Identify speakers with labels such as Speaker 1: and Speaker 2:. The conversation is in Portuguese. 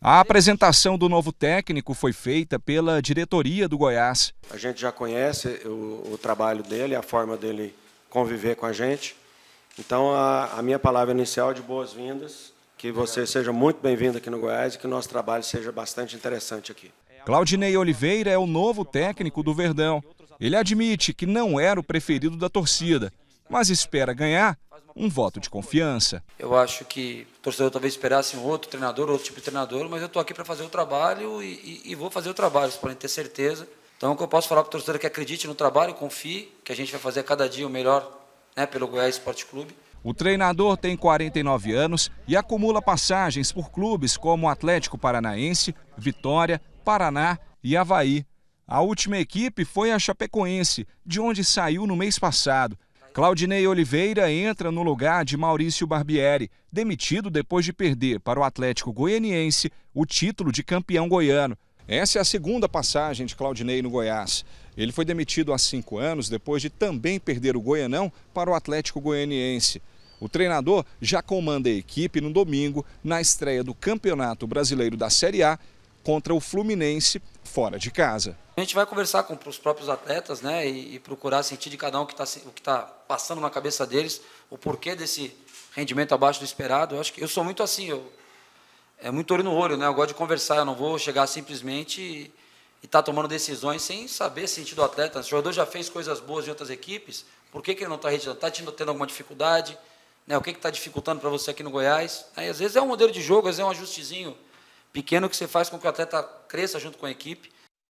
Speaker 1: A apresentação do novo técnico foi feita pela diretoria do Goiás.
Speaker 2: A gente já conhece o, o trabalho dele, a forma dele conviver com a gente. Então, a, a minha palavra inicial é de boas-vindas, que você seja muito bem-vindo aqui no Goiás e que o nosso trabalho seja bastante interessante aqui.
Speaker 1: Claudinei Oliveira é o novo técnico do Verdão. Ele admite que não era o preferido da torcida, mas espera ganhar um voto de confiança.
Speaker 3: Eu acho que o torcedor talvez esperasse um outro treinador, outro tipo de treinador, mas eu estou aqui para fazer o trabalho e, e, e, vou fazer o trabalho, vocês podem ter certeza. Então, o que eu posso falar para o torcedor é que acredite no trabalho, confie, que a gente vai fazer a cada dia o melhor né, pelo Goiás Esporte Clube.
Speaker 1: O treinador tem 49 anos e acumula passagens por clubes como Atlético Paranaense, Vitória, Paraná e Havaí. A última equipe foi a Chapecoense, de onde saiu no mês passado. Claudinei Oliveira entra no lugar de Maurício Barbieri, demitido depois de perder para o Atlético Goianiense o título de campeão goiano. Essa é a segunda passagem de Claudinei no Goiás. Ele foi demitido há cinco anos depois de também perder o Goianão para o Atlético Goianiense. O treinador já comanda a equipe no domingo, na estreia do Campeonato Brasileiro da Série A contra o Fluminense fora de casa.
Speaker 3: A gente vai conversar com os próprios atletas né, e, e procurar sentir de cada um que tá, o que está passando na cabeça deles, o porquê desse rendimento abaixo do esperado. Eu, acho que, eu sou muito assim, eu, é muito olho no olho, né? eu gosto de conversar, eu não vou chegar simplesmente e estar tá tomando decisões sem saber sentir do atleta. O jogador já fez coisas boas em outras equipes, por que, que ele não está retirando? Está tendo alguma dificuldade? Né? O que está dificultando para você aqui no Goiás? Aí, às vezes é um modelo de jogo, às vezes é um ajustezinho pequeno que você faz com que o atleta cresça junto com a equipe.